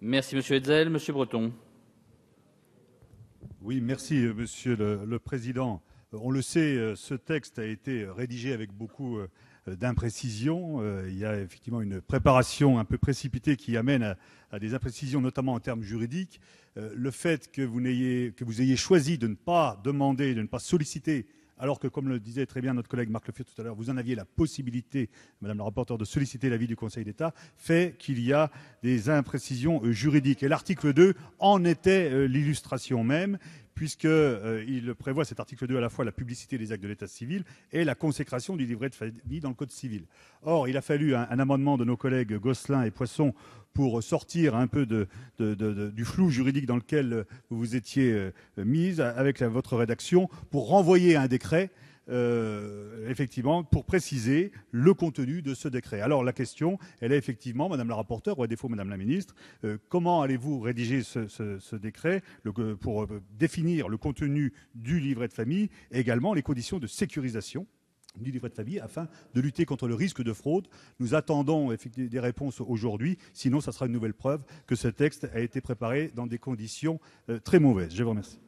Merci. Monsieur Hetzel. Monsieur Breton. Oui, merci, euh, Monsieur le, Président. Euh, on le sait, euh, ce texte a été rédigé avec beaucoup d'imprécisions. Il y a effectivement une préparation un peu précipitée qui amène à, des imprécisions, notamment en termes juridiques. Le fait que vous, que vous ayez choisi de ne pas demander, de ne pas solliciter alors que, comme le disait très bien notre collègue Marc Lefebvre tout à l'heure, vous en aviez la possibilité, madame la rapporteure, de solliciter l'avis du Conseil d'État, fait qu'il y a des imprécisions euh, juridiques. Et l'article 2 en était euh, l'illustration même, puisque euh, il prévoit cet article 2 à la fois la publicité des actes de l'état civil et la consécration du livret de famille dans le code civil. Or, il a fallu un, amendement de nos collègues Gosselin et Poisson pour sortir un peu du flou juridique dans lequel vous vous étiez euh, mise avec votre rédaction, pour renvoyer un décret euh, effectivement, pour préciser le contenu de ce décret. Alors la question, elle est effectivement, Madame la rapporteure, ou à défaut Madame la ministre, euh, comment allez-vous rédiger ce, décret euh, pour définir le contenu du livret de famille et également les conditions de sécurisation du livret de famille afin de lutter contre le risque de fraude. Nous attendons effectivement des réponses aujourd'hui, sinon ça sera une nouvelle preuve que ce texte a été préparé dans des conditions très mauvaises. Je vous remercie.